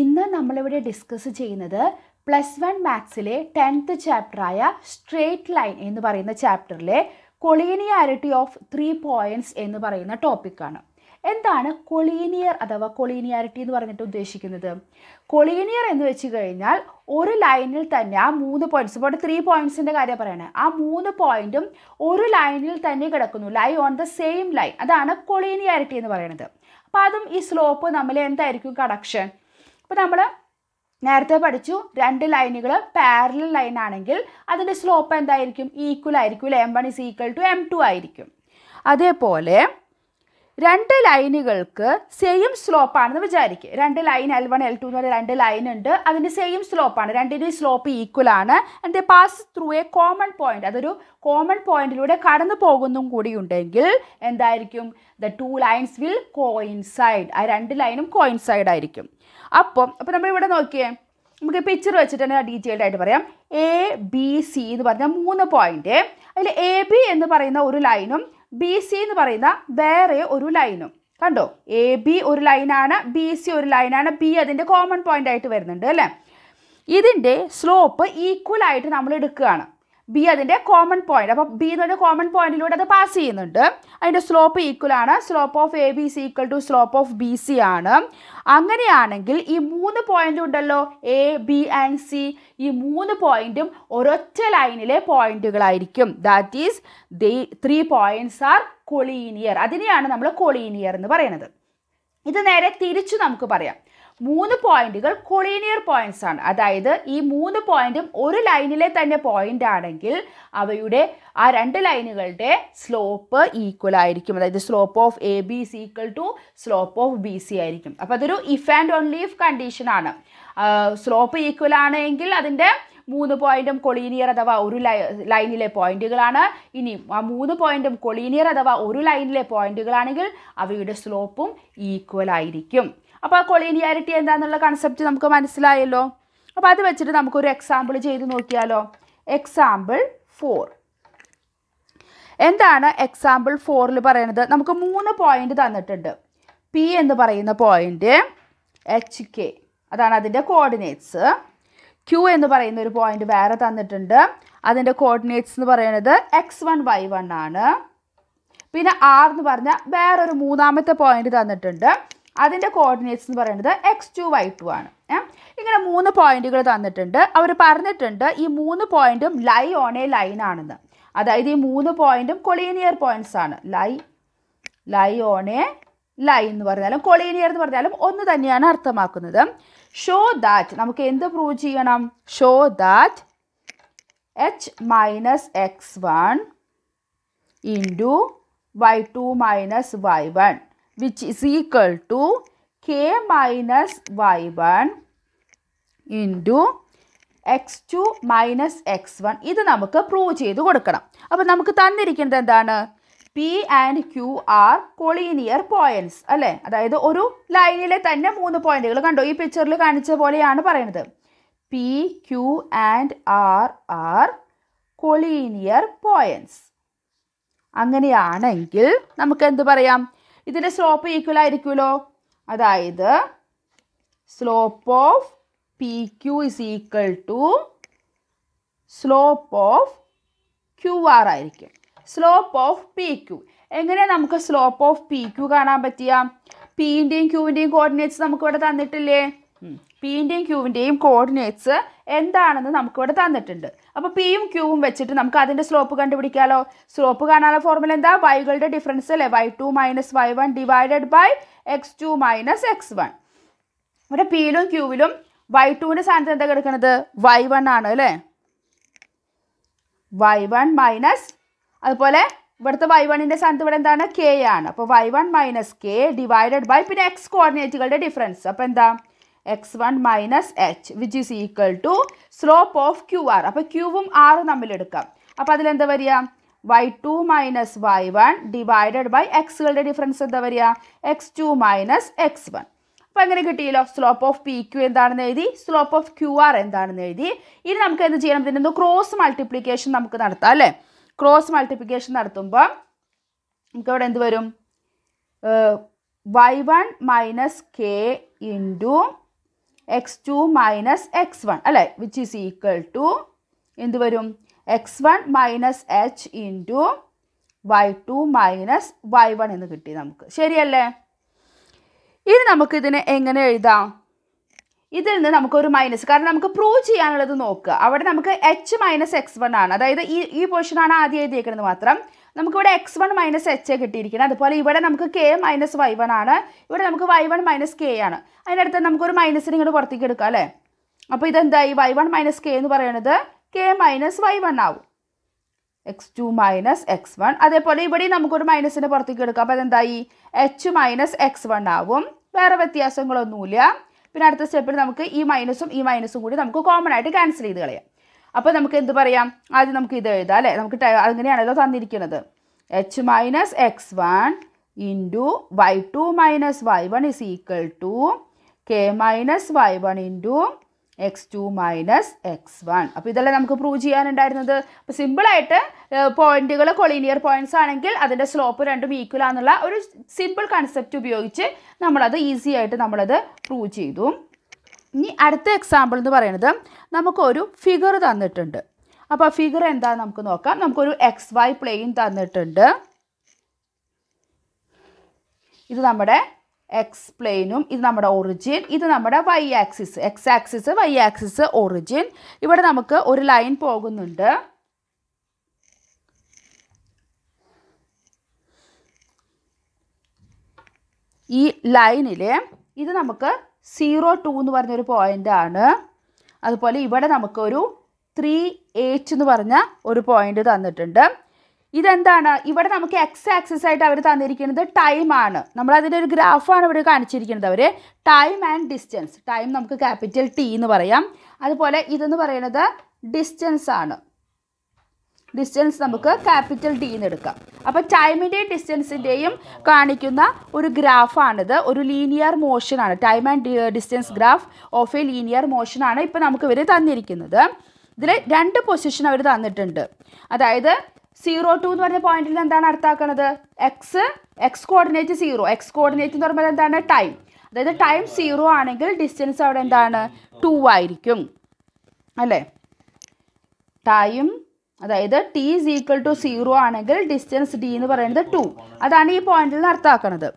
ഇന്ന് നമ്മളിവിടെ ഡിസ്കസ് ചെയ്യുന്നത് പ്ലസ് വൺ മാത്സിലെ ടെൻത്ത് ചാപ്റ്ററായ സ്ട്രേറ്റ് ലൈൻ എന്ന് പറയുന്ന ചാപ്റ്ററിലെ കൊളീനിയാരിറ്റി ഓഫ് ത്രീ പോയിന്റ്സ് എന്ന് പറയുന്ന ടോപ്പിക്കാണ് എന്താണ് കൊളീനിയർ അഥവാ കൊളീനിയാരിറ്റി എന്ന് പറഞ്ഞിട്ട് ഉദ്ദേശിക്കുന്നത് കൊളീനിയർ എന്ന് വെച്ച് കഴിഞ്ഞാൽ ഒരു ലൈനിൽ തന്നെ ആ മൂന്ന് പോയിന്റ്സ് ഇപ്പോൾ ത്രീ പോയിന്റ്സിൻ്റെ കാര്യം പറയണേ ആ മൂന്ന് പോയിന്റും ഒരു ലൈനിൽ തന്നെ കിടക്കുന്നു lie on the same line അതാണ് കൊളീനിയാരിറ്റി എന്ന് പറയുന്നത് അപ്പോൾ അതും ഈ സ്ലോപ്പ് നമ്മൾ എന്തായിരിക്കും കണക്ഷൻ ഇപ്പോൾ നമ്മൾ നേരത്തെ പഠിച്ചു രണ്ട് ലൈനുകൾ പാരലൽ ലൈൻ ആണെങ്കിൽ അതിൻ്റെ സ്ലോപ്പ് എന്തായിരിക്കും ഈക്വൽ ആയിരിക്കും അല്ലേ m one is equal to m two ആയിരിക്കും അതേപോലെ രണ്ട് ലൈനുകൾക്ക് സെയിം ആണെന്ന് വിചാരിക്കുക രണ്ട് line L one L two എന്ന് പറഞ്ഞ രണ്ട് ലൈൻ ഉണ്ട് അതിൻ്റെ സെയിം ആണ് രണ്ടിൻ്റെയും സ്ലോപ്പ് ഈക്വൽ ആണ് and pass through a common point അതൊരു കോമൺ പോയിന്റിലൂടെ കടന്നു പോകുന്നതും കൂടി ഉണ്ടെങ്കിൽ എന്തായിരിക്കും the two lines will coincide ആ രണ്ട് ലൈനും കോയിൻസൈഡ് ആയിരിക്കും അപ്പം അപ്പോൾ ഇവിടെ നോക്കിയേ നമുക്ക് പിക്ചർ വെച്ചിട്ട് തന്നെ ഡീറ്റെയിൽഡ് ആയിട്ട് പറയാം എ ബി സി എന്ന് പറഞ്ഞ മൂന്ന് പോയിന്റ് അതിൽ എ ബി എന്ന് പറയുന്ന ഒരു ലൈനും ബി സി എന്ന് പറയുന്ന വേറെ ഒരു ലൈനും കണ്ടോ എ ബി ഒരു ലൈനാണ് ബി സി ഒരു ലൈനാണ് ബി അതിൻ്റെ കോമൺ പോയിന്റ് ആയിട്ട് വരുന്നുണ്ട് അല്ലേ ഇതിൻ്റെ സ്ലോപ്പ് ഈക്വൽ ആയിട്ട് നമ്മൾ എടുക്കുകയാണ് ബി അതിൻ്റെ കോമൺ പോയിന്റ് അപ്പോൾ ബി എന്ന് പറഞ്ഞ കോമൺ പോയിന്റിലൂടെ അത് പാസ് ചെയ്യുന്നുണ്ട് അതിൻ്റെ സ്ലോപ്പ് ഈക്വൽ ആണ് slope of A B C equal to slope of B C ആണ് അങ്ങനെയാണെങ്കിൽ ഈ മൂന്ന് പോയിന്റ് ഉണ്ടല്ലോ എ ബി ആൻഡ് സി ഈ മൂന്ന് പോയിന്റും ഒരൊറ്റ ലൈനിലെ പോയിന്റുകളായിരിക്കും that is the three points are collinear അതിനെയാണ് നമ്മൾ കൊളീനിയർ എന്ന് പറയുന്നത് ഇത് നേരെ തിരിച്ചു നമുക്ക് പറയാം മൂന്ന് പോയിന്റുകൾ കൊളീനിയർ പോയിന്റ്സ് ആണ് അതായത് ഈ മൂന്ന് പോയിന്റും ഒരു ലൈനിലെ തന്നെ പോയിന്റ് ആണെങ്കിൽ അവയുടെ ആ രണ്ട് ലൈനുകളുടെ സ്ലോപ്പ് ഈക്വൽ ആയിരിക്കും അതായത് slope of A B is equal to slope of B C ആയിരിക്കും അപ്പോൾ അതൊരു ഇഫ് ആൻഡ് ഇഫ് കണ്ടീഷൻ ആണ് സ്ലോപ്പ് ഈക്വൽ ആണെങ്കിൽ അതിൻ്റെ മൂന്ന് പോയിന്റും കൊളീനിയർ അഥവാ ഒരു ലൈനിലെ പോയിന്റുകളാണ് ഇനി ആ മൂന്ന് പോയിന്റും കൊളീനിയർ അഥവാ ഒരു ലൈനിലെ പോയിന്റുകളാണെങ്കിൽ അവയുടെ സ്ലോപ്പും ഈക്വൽ ആയിരിക്കും അപ്പോൾ ആ കൊളീനിയാരിറ്റി എന്താണെന്നുള്ള കൺസെപ്റ്റ് നമുക്ക് മനസ്സിലായല്ലോ അപ്പോൾ അത് വെച്ചിട്ട് നമുക്കൊരു എക്സാമ്പിൾ ചെയ്ത് നോക്കിയാലോ എക്സാമ്പിൾ ഫോർ എന്താണ് എക്സാമ്പിൾ ഫോറിൽ പറയുന്നത് നമുക്ക് മൂന്ന് പോയിന്റ് തന്നിട്ടുണ്ട് പി എന്ന് പറയുന്ന പോയിന്റ് എച്ച് കെ അതാണ് അതിൻ്റെ കോർഡിനേറ്റ്സ് ക്യൂ എന്ന് പറയുന്ന ഒരു പോയിന്റ് വേറെ തന്നിട്ടുണ്ട് അതിൻ്റെ കോർഡിനേറ്റ്സ് എന്ന് പറയുന്നത് എക്സ് വൺ വൈ വൺ ആണ് പിന്നെ ആർ എന്ന് പറഞ്ഞാൽ വേറൊരു മൂന്നാമത്തെ പോയിന്റ് തന്നിട്ടുണ്ട് അതിൻ്റെ കോർഡിനേറ്റ്സ് എന്ന് പറയുന്നത് എക്സ് ടു വൈ ടു ആണ് ഇങ്ങനെ മൂന്ന് പോയിന്റുകൾ തന്നിട്ടുണ്ട് അവർ പറഞ്ഞിട്ടുണ്ട് ഈ മൂന്ന് പോയിന്റും ലൈ ഓൺ എ ലൈൻ ആണെന്ന് അതായത് ഈ മൂന്ന് പോയിന്റും കൊളീനിയർ പോയിന്റ്സ് ആണ് lie lie on a line എന്ന് പറഞ്ഞാലും കൊളീനിയർ എന്ന് പറഞ്ഞാലും ഒന്ന് തന്നെയാണ് അർത്ഥമാക്കുന്നത് ഷോ ദാറ്റ് നമുക്ക് എന്ത് പ്രൂവ് ചെയ്യണം show that h minus x one into y two minus y one which is equal to k minus y one into x two minus x one ഇത് നമുക്ക് പ്രൂവ് ചെയ്ത് കൊടുക്കണം അപ്പോൾ നമുക്ക് തന്നിരിക്കുന്നത് എന്താണ് P and Q R collinear points അല്ലേ അതായത് ഒരു ലൈനിലെ തന്നെ മൂന്ന് പോയിന്റുകൾ കണ്ടോ ഈ പിക്ചറിൽ കാണിച്ച പോലെയാണ് പറയുന്നത് P Q and R are collinear points അങ്ങനെയാണെങ്കിൽ നമുക്ക് എന്ത് പറയാം ഇതിൻ്റെ സ്ലോപ്പ് ഈക്വൽ ആയിരിക്കുമല്ലോ അതായത് slope of P Q is equal to slope of Q R ആയിരിക്കും സ്ലോപ്പ് ഓഫ് പി ക്യു എങ്ങനെ നമുക്ക് സ്ലോപ്പ് ഓഫ് പി ക്യു കാണാൻ പറ്റിയ പിൻ്റെയും ക്യൂവിൻ്റെയും കോർഡിനേറ്റ്സ് നമുക്ക് ഇവിടെ തന്നിട്ടില്ലേ പിൻ്റെയും ക്യൂവിൻ്റെയും കോർഡിനേറ്റ്സ് എന്താണെന്ന് നമുക്കിവിടെ തന്നിട്ടുണ്ട് അപ്പോൾ പിയും ക്യൂവും വെച്ചിട്ട് നമുക്ക് അതിൻ്റെ സ്ലോപ്പ് കണ്ടുപിടിക്കാമല്ലോ സ്ലോപ്പ് കാണാനുള്ള ഫോർമുല എന്താ വൈകളുടെ ഡിഫറൻസ് അല്ലേ y two minus y one divided by x two minus x one ഇവിടെ പിയിലും ക്യൂവിലും വൈ ടുവിൻ്റെ സ്ഥാനത്ത് എന്താ കിടക്കുന്നത് വൈ വൺ ആണ് അല്ലേ വൈ വൺ മൈനസ് അതുപോലെ ഇവിടുത്തെ വൈ വണ്ണിൻ്റെ സ്ഥാനത്ത് ഇവിടെ എന്താണ് കെ ആണ് അപ്പോൾ y one minus k divided by പിന്നെ എക്സ് കോർഡിനേറ്റുകളുടെ ഡിഫറൻസ് അപ്പോൾ എന്താ x one minus h which is equal to slope of Q R അപ്പോൾ ക്യൂവും ആറും തമ്മിലെടുക്കാം അപ്പോൾ അതിലെന്താ വരിക y two minus y one divided by എക്സുകളുടെ ഡിഫറൻസ് എന്താ വരിക x two minus x one അപ്പോൾ അങ്ങനെ കിട്ടിയല്ലോ സ്ലോപ്പ് ഓഫ് പി ക്യു എന്താണെന്ന് എഴുതി സ്ലോപ്പ് ഓഫ് ക്യു ആർ എന്താണെന്ന് എഴുതി ഇനി നമുക്ക് എന്ത് ചെയ്യണം ഇതിൻ്റെ ക്രോസ് മൾട്ടിപ്ലിക്കേഷൻ നമുക്ക് നടത്താം അല്ലേ ക്രോസ് മൾട്ടിപ്ലിക്കേഷൻ നടത്തുമ്പോൾ നമുക്കിവിടെ എന്ത് വരും y one minus k into x two minus x one അല്ലേ വിച്ച് ഈസ് ഈക്വൽ ടു എന്ത് വരും x one minus h into y two minus y one എന്ന് കിട്ടി നമുക്ക് ശരിയല്ലേ ഇനി നമുക്കിതിനെ എങ്ങനെ എഴുതാം ഇതിൽ നിന്ന് നമുക്കൊരു മൈനസ് കാരണം നമുക്ക് പ്രൂവ് ചെയ്യാനുള്ളത് നോക്കുക അവിടെ നമുക്ക് എച്ച് മൈനസ് എക്സ് വൺ ആണ് അതായത് ഈ ഈ പൊസിഷനാണ് ആദ്യം എഴുതിയേക്കുന്നത് മാത്രം നമുക്കിവിടെ എക്സ് വൺ മൈനസ് എച്ച് കിട്ടിയിരിക്കുന്നത് അതുപോലെ ഇവിടെ നമുക്ക് കെ മൈനസ് വൈ വൺ ആണ് ഇവിടെ നമുക്ക് വൈ വൺ മൈനസ് കെ ആണ് അതിനടുത്ത് നമുക്കൊരു മൈനസിന് ഇങ്ങോട്ട് പുറത്തേക്ക് എടുക്കാം അല്ലേ അപ്പോൾ ഇതെന്തായി വൈ വൺ മൈനസ് കെ എന്ന് പറയുന്നത് കെ മൈനസ് വൈ വൺ ആവും x two minus x one അതേപോലെ ഇവിടെയും നമുക്കൊരു മൈനസിൻ്റെ പുറത്തേക്ക് എടുക്കാം അപ്പോൾ അതെന്തായി എച്ച് മൈനസ് എക്സ് വൺ ആവും വേറെ വ്യത്യാസങ്ങളൊന്നുമില്ല പിന്നെ അടുത്ത സ്റ്റെപ്പിൽ നമുക്ക് ഈ മൈനസും ഈ മൈനസും കൂടി നമുക്ക് കോമൺ ആയിട്ട് ക്യാൻസൽ ചെയ്ത് കളയാം അപ്പോൾ നമുക്ക് എന്ത് പറയാം ആദ്യം നമുക്ക് ഇത് എഴുതാം അല്ലേ നമുക്ക് അങ്ങനെയാണല്ലോ തന്നിരിക്കുന്നത് h minus x one into y two minus y one is equal to k minus y one into x two minus x one അപ്പോൾ ഇതെല്ലാം നമുക്ക് പ്രൂവ് ചെയ്യാനുണ്ടായിരുന്നത് അപ്പോൾ സിമ്പിളായിട്ട് പോയിന്റുകൾ കൊളീനിയർ പോയിന്റ്സ് ആണെങ്കിൽ അതിൻ്റെ സ്ലോപ്പ് രണ്ടും ഈക്വൽ ആണെന്നുള്ള ഒരു സിമ്പിൾ കൺസെപ്റ്റ് ഉപയോഗിച്ച് നമ്മളത് ഈസി ആയിട്ട് നമ്മളത് പ്രൂവ് ചെയ്തു ഇനി അടുത്ത എക്സാമ്പിൾ എന്ന് പറയുന്നത് നമുക്കൊരു ഫിഗർ തന്നിട്ടുണ്ട് അപ്പോൾ ആ ഫിഗർ എന്താണെന്ന് നമുക്ക് നോക്കാം നമുക്കൊരു എക്സ് വൈ പ്ലെയിൻ തന്നിട്ടുണ്ട് ഇത് നമ്മുടെ എക്സ് പ്ലെയിനും ഇത് നമ്മുടെ ഒറിജിൻ ഇത് നമ്മുടെ y axis x axis y axis origin ഇവിടെ നമുക്ക് ഒരു ലൈൻ പോകുന്നുണ്ട് ഈ ലൈനിൽ ഇത് നമുക്ക് സീറോ ടു എന്ന് പറഞ്ഞൊരു പോയിൻ്റ് ആണ് അതുപോലെ ഇവിടെ നമുക്കൊരു ത്രീ എയ്റ്റ് എന്ന് പറഞ്ഞ ഒരു പോയിൻ്റ് തന്നിട്ടുണ്ട് ഇതെന്താണ് ഇവിടെ നമുക്ക് എക്സ് ആക്സസ് ആയിട്ട് അവർ തന്നിരിക്കുന്നത് ടൈമാണ് അതിൻ്റെ ഒരു ഗ്രാഫാണ് ഇവിടെ കാണിച്ചിരിക്കുന്നത് അവർ ടൈം ആൻഡ് ഡിസ്റ്റൻസ് ടൈം നമുക്ക് ക്യാപിറ്റൽ ടി എന്ന് പറയാം അതുപോലെ ഇതെന്ന് പറയുന്നത് ഡിസ്റ്റൻസ് ആണ് ഡിസ്റ്റൻസ് നമുക്ക് ക്യാപിറ്റൽ ഡി എന്ന് എടുക്കാം അപ്പോൾ ടൈമിൻ്റെയും ഡിസ്റ്റൻസിൻ്റെയും കാണിക്കുന്ന ഒരു ഗ്രാഫാണിത് ഒരു ലീനിയർ മോഷനാണ് time and distance graph of a linear മോഷനാണ് ഇപ്പോൾ നമുക്ക് ഇവർ തന്നിരിക്കുന്നത് ഇതിൽ രണ്ട് പൊസിഷൻ അവർ തന്നിട്ടുണ്ട് അതായത് സീറോ ടു എന്ന് പറഞ്ഞ പോയിന്റിൽ എന്താണ് അർത്ഥാക്കുന്നത് x x coordinate zero x coordinate എന്ന് പറയുമ്പോൾ എന്താണ് ടൈം അതായത് ടൈം സീറോ ആണെങ്കിൽ ഡിസ്റ്റൻസ് അവിടെ എന്താണ് ടു ആയിരിക്കും അല്ലേ ടൈം അതായത് t is equal to zero ആണെങ്കിൽ ഡിസ്റ്റൻസ് ഡി എന്ന് പറയുന്നത് ടു അതാണ് ഈ പോയിന്റിൽ നിന്ന് അർത്ഥാക്കുന്നത്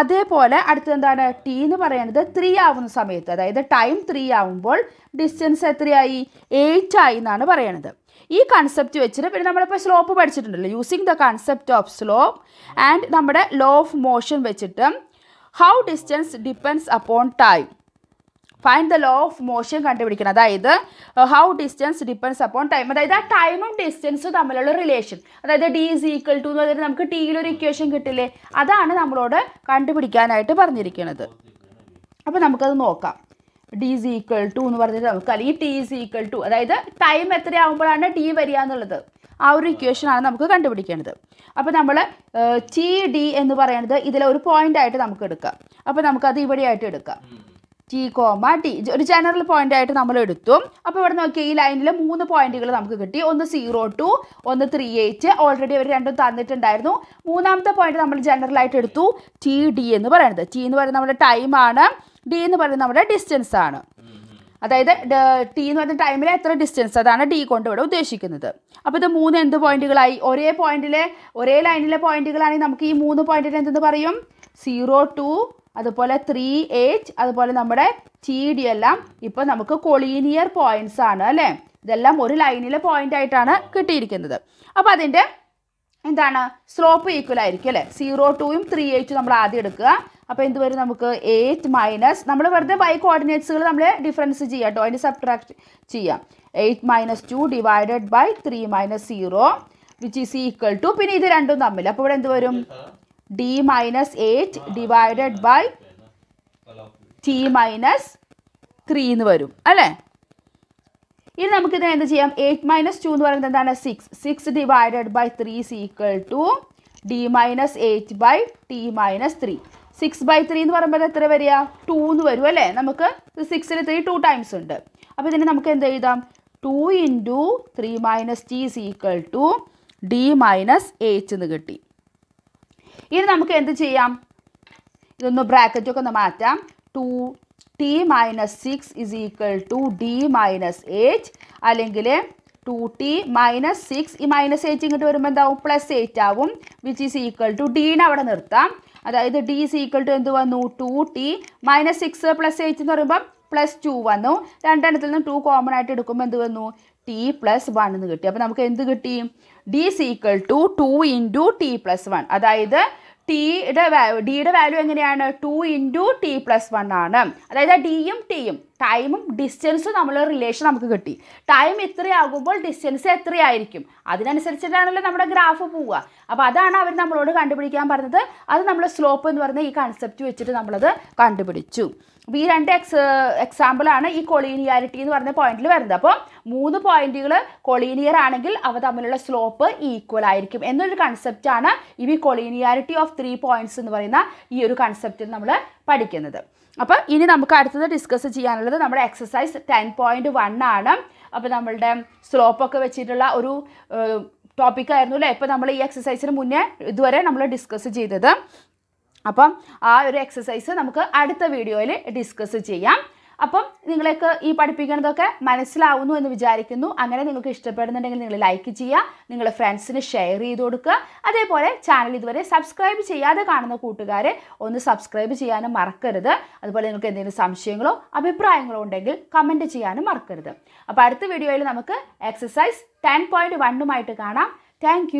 അതേപോലെ അടുത്ത എന്താണ് ടി എന്ന് പറയുന്നത് ത്രീ ആവുന്ന സമയത്ത് അതായത് ടൈം ത്രീ ആവുമ്പോൾ ഡിസ്റ്റൻസ് എത്രയായി എയ്റ്റ് ആയി എന്നാണ് പറയുന്നത് ഈ കൺസെപ്റ്റ് വെച്ചിട്ട് പിന്നെ നമ്മളിപ്പോൾ സ്ലോപ്പ് പഠിച്ചിട്ടുണ്ടല്ലോ using the concept of slope and നമ്മുടെ ലോ ഓഫ് മോഷൻ വെച്ചിട്ട് how distance depends upon time find the law of motion കണ്ടുപിടിക്കണം അതായത് how distance depends upon time അതായത് ആ ടൈമും ഡിസ്റ്റൻസും തമ്മിലുള്ള റിലേഷൻ അതായത് ഡി ഇസ് ഈക്വൽ ടു എന്ന് പറഞ്ഞാൽ നമുക്ക് ടിയിലൊരു ഇക്വേഷൻ കിട്ടില്ലേ അതാണ് നമ്മളോട് കണ്ടുപിടിക്കാനായിട്ട് പറഞ്ഞിരിക്കുന്നത് അപ്പോൾ നമുക്കത് നോക്കാം ഡി ഇസ് ഈക്വൽ ടു എന്ന് പറഞ്ഞിട്ട് നമുക്കറിയാം ഈ ടി ഇസ് ഈക്വൽ ടു അതായത് ടൈം എത്രയാകുമ്പോഴാണ് ടി വരിക എന്നുള്ളത് ആ ഒരു ഇക്വേഷനാണ് നമുക്ക് കണ്ടുപിടിക്കേണ്ടത് അപ്പോൾ നമ്മൾ ടി ഡി എന്ന് പറയുന്നത് ഇതിലെ ഒരു പോയിന്റ് ആയിട്ട് നമുക്ക് എടുക്കാം അപ്പോൾ നമുക്കത് ഇവിടെയായിട്ട് എടുക്കാം ടി കോമ ടി ഒരു ജനറൽ പോയിന്റ് ആയിട്ട് നമ്മൾ എടുത്തു അപ്പോൾ ഇവിടെ നോക്കിയാൽ ഈ ലൈനിൽ മൂന്ന് പോയിന്റുകൾ നമുക്ക് കിട്ടി ഒന്ന് സീറോ ടു ഒന്ന് ത്രീ എയ്റ്റ് ഓൾറെഡി അവർ രണ്ടും തന്നിട്ടുണ്ടായിരുന്നു മൂന്നാമത്തെ പോയിന്റ് നമ്മൾ ജനറൽ ആയിട്ട് എടുത്തു ടി ഡി എന്ന് പറയുന്നത് ടി എന്ന് പറയുന്നത് നമ്മുടെ ടൈമാണ് ഡി എന്ന് പറയുന്നത് നമ്മുടെ ഡിസ്റ്റൻസ് ആണ് അതായത് ടി എന്ന് പറയുന്ന ടൈമിൽ എത്ര ഡിസ്റ്റൻസ് അതാണ് ഡി കൊണ്ട് ഇവിടെ ഉദ്ദേശിക്കുന്നത് അപ്പോൾ ഇത് മൂന്ന് എന്ത് പോയിന്റുകളായി ഒരേ പോയിന്റിലെ ഒരേ ലൈനിലെ പോയിന്റുകളാണെങ്കിൽ നമുക്ക് ഈ മൂന്ന് പോയിന്റിൽ എന്തെന്ന് പറയും സീറോ ടു അതുപോലെ ത്രീ എയ്റ്റ് അതുപോലെ നമ്മുടെ ടി ഡി എല്ലാം ഇപ്പോൾ നമുക്ക് കൊളീനിയർ പോയിന്റ്സ് ആണ് അല്ലേ ഇതെല്ലാം ഒരു ലൈനിലെ പോയിന്റ് ആയിട്ടാണ് കിട്ടിയിരിക്കുന്നത് അപ്പോൾ അതിൻ്റെ എന്താണ് സ്ലോപ്പ് ഈക്വൽ ആയിരിക്കും അല്ലേ സീറോ ടുവും ത്രീ എയ്റ്റും നമ്മൾ ആദ്യം എടുക്കുക അപ്പോൾ എന്ത് വരും നമുക്ക് എയ്റ്റ് മൈനസ് നമ്മൾ വെറുതെ വൈ കോർഡിനേറ്റ്സുകൾ നമ്മൾ ഡിഫറൻസ് ചെയ്യാം കേട്ടോ അതിൻ്റെ സബ്ട്രാക്ട് ചെയ്യാം eight minus two divided by three minus zero which is equal to പിന്നെ ഇത് രണ്ടും തമ്മിൽ അപ്പോൾ ഇവിടെ എന്ത് വരും d minus eight divided by t minus three എന്ന് വരും അല്ലേ ഇനി നമുക്ക് ഇതിനെ എന്ത് ചെയ്യാം എയ്റ്റ് മൈനസ് ടു എന്ന് പറയുന്നത് എന്താണ് six six divided by three equal to d minus eight by t minus three six by three എന്ന് പറയുമ്പോൾ എത്ര വരിക ടു എന്ന് വരും അല്ലേ നമുക്ക് സിക്സിൽ ത്രീ ടു ടൈംസ് ഉണ്ട് അപ്പോൾ ഇതിനെ നമുക്ക് എന്ത് എഴുതാം two into three minus t is equal to d minus h എന്ന് കിട്ടി ഇനി നമുക്ക് എന്ത് ചെയ്യാം ഇതൊന്ന് ബ്രാക്കറ്റൊക്കെ ഒന്ന് മാറ്റാം two t minus six is equal to d minus h അല്ലെങ്കിൽ ടു ടി മൈനസ് സിക്സ് ഈ മൈനസ് എയ്റ്റ് ഇങ്ങോട്ട് വരുമ്പോൾ എന്താവും പ്ലസ് എയ്റ്റ് ആവും വിച്ച് ഈസ് ഈക്വൽ ടു ഡീനെ അവിടെ നിർത്താം അതായത് ഡി ഈസ് ഈക്വൽ ടു എന്ത് വന്നു two t minus six plus eight എന്ന് പറയുമ്പം പ്ലസ് ടു വന്നു രണ്ടെണ്ണത്തിൽ നിന്ന് ടു കോമൺ ആയിട്ട് എടുക്കുമ്പോൾ എന്ത് വന്നു ടി പ്ലസ് വൺ എന്ന് കിട്ടി അപ്പോൾ നമുക്ക് എന്ത് കിട്ടി d equal to two into t plus one അതായത് ടിയുടെ വാല്യൂ ഡിയുടെ വാല്യൂ എങ്ങനെയാണ് two into t plus one ആണ് അതായത് ഡിയും ടിയും ടൈമും ഡിസ്റ്റൻസും തമ്മിലുള്ള റിലേഷൻ നമുക്ക് കിട്ടി ടൈം എത്രയാകുമ്പോൾ ഡിസ്റ്റൻസ് എത്രയായിരിക്കും അതിനനുസരിച്ചിട്ടാണല്ലോ നമ്മുടെ ഗ്രാഫ് പോവുക അപ്പോൾ അതാണ് അവർ നമ്മളോട് കണ്ടുപിടിക്കാൻ പറഞ്ഞത് അത് നമ്മൾ സ്ലോപ്പ് എന്ന് പറയുന്ന ഈ കൺസെപ്റ്റ് വെച്ചിട്ട് നമ്മളത് കണ്ടുപിടിച്ചു അപ്പോൾ ഈ രണ്ട് എക്സ് എക്സാമ്പിളാണ് ഈ കൊളീനിയാരിറ്റി എന്ന് പറഞ്ഞ പോയിന്റിൽ വരുന്നത് അപ്പോൾ മൂന്ന് പോയിന്റുകൾ കൊളീനിയർ ആണെങ്കിൽ അവ തമ്മിലുള്ള സ്ലോപ്പ് ഈക്വൽ ആയിരിക്കും എന്നൊരു കൺസെപ്റ്റാണ് ഈ കൊളീനിയാരിറ്റി ഓഫ് ത്രീ പോയിന്റ്സ് എന്ന് പറയുന്ന ഈ ഒരു കൺസെപ്റ്റിൽ നമ്മൾ പഠിക്കുന്നത് അപ്പോൾ ഇനി നമുക്ക് അടുത്തത് ഡിസ്കസ് ചെയ്യാനുള്ളത് നമ്മുടെ എക്സസൈസ് ടെൻ പോയിൻറ്റ് വൺ ആണ് അപ്പോൾ നമ്മളുടെ സ്ലോപ്പൊക്കെ വെച്ചിട്ടുള്ള ഒരു ടോപ്പിക്കായിരുന്നു അല്ലേ ഇപ്പോൾ നമ്മൾ ഈ എക്സസൈസിന് മുന്നേ ഇതുവരെ നമ്മൾ ഡിസ്കസ് ചെയ്തത് അപ്പം ആ ഒരു എക്സസൈസ് നമുക്ക് അടുത്ത വീഡിയോയിൽ ഡിസ്കസ് ചെയ്യാം അപ്പം നിങ്ങൾക്ക് ഈ പഠിപ്പിക്കുന്നതൊക്കെ മനസ്സിലാവുന്നു എന്ന് വിചാരിക്കുന്നു അങ്ങനെ നിങ്ങൾക്ക് ഇഷ്ടപ്പെടുന്നുണ്ടെങ്കിൽ നിങ്ങൾ ലൈക്ക് ചെയ്യുക നിങ്ങൾ ഫ്രണ്ട്സിന് ഷെയർ ചെയ്ത് കൊടുക്കുക അതേപോലെ ചാനൽ ഇതുവരെ സബ്സ്ക്രൈബ് ചെയ്യാതെ കാണുന്ന കൂട്ടുകാരെ ഒന്ന് സബ്സ്ക്രൈബ് ചെയ്യാനും മറക്കരുത് അതുപോലെ നിങ്ങൾക്ക് എന്തെങ്കിലും സംശയങ്ങളോ അഭിപ്രായങ്ങളോ ഉണ്ടെങ്കിൽ കമൻറ്റ് ചെയ്യാനും മറക്കരുത് അപ്പോൾ അടുത്ത വീഡിയോയിൽ നമുക്ക് എക്സസൈസ് ടെൻ പോയിൻറ്റ് വണ്ണുമായിട്ട് കാണാം താങ്ക്